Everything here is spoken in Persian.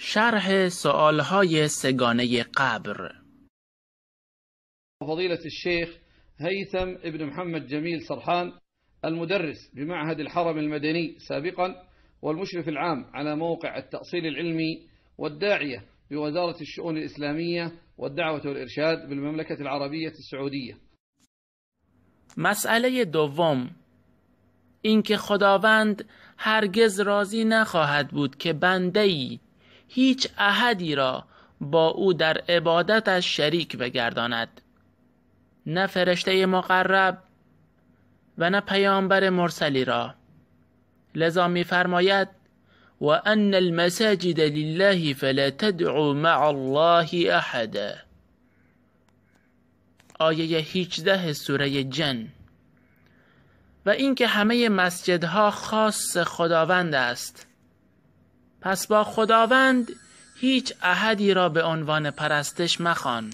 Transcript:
شرح سوالهای سگانه قبر فضيلة الشيخ هيثم ابن محمد جميل سرحان المدرس بمعهد الحرم المدني سابقا والمشرف العام على موقع التأصيل العلمي والداعية بوزارة الشؤون الإسلامية والدعوة والإرشاد بالمملكة العربية السعودية مسئله دوم اینکه خداوند هرگز راضی نخواهد بود که بنده هیچ احدی را با او در عبادتش شریک بگرداند نه فرشته مقرب و نه پیامبر مرسلی را لذا میفرماید و ان المساجد لله فلا تدعو مع الله احد آیه 18 سوره جن و اینکه همه مسجدها خاص خداوند است پس با خداوند هیچ احدی را به عنوان پرستش مخوان